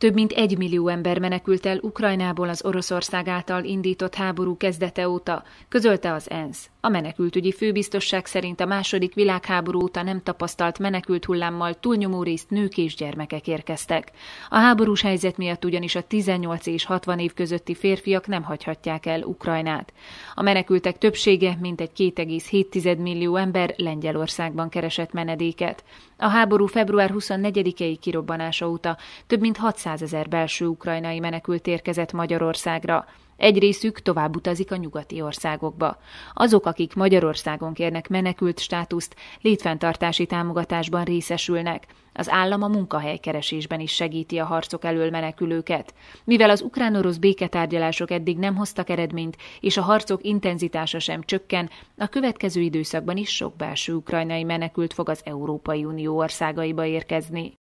Több mint egy millió ember menekült el Ukrajnából az Oroszország által indított háború kezdete óta, közölte az ENSZ. A menekültügyi főbiztosság szerint a második világháború óta nem tapasztalt menekült hullámmal túlnyomó részt nők és gyermekek érkeztek. A háborús helyzet miatt ugyanis a 18 és 60 év közötti férfiak nem hagyhatják el Ukrajnát. A menekültek többsége, egy 2,7 millió ember Lengyelországban keresett menedéket. A háború február 24-i kirobbanása óta több mint 600 200 ezer belső ukrajnai menekült érkezett Magyarországra. Egy részük tovább utazik a nyugati országokba. Azok, akik Magyarországon kérnek menekült státuszt, létfenntartási támogatásban részesülnek. Az állam a munkahelykeresésben is segíti a harcok elől menekülőket. Mivel az ukrán-orosz béketárgyalások eddig nem hoztak eredményt, és a harcok intenzitása sem csökken, a következő időszakban is sok belső ukrajnai menekült fog az Európai Unió országaiba érkezni.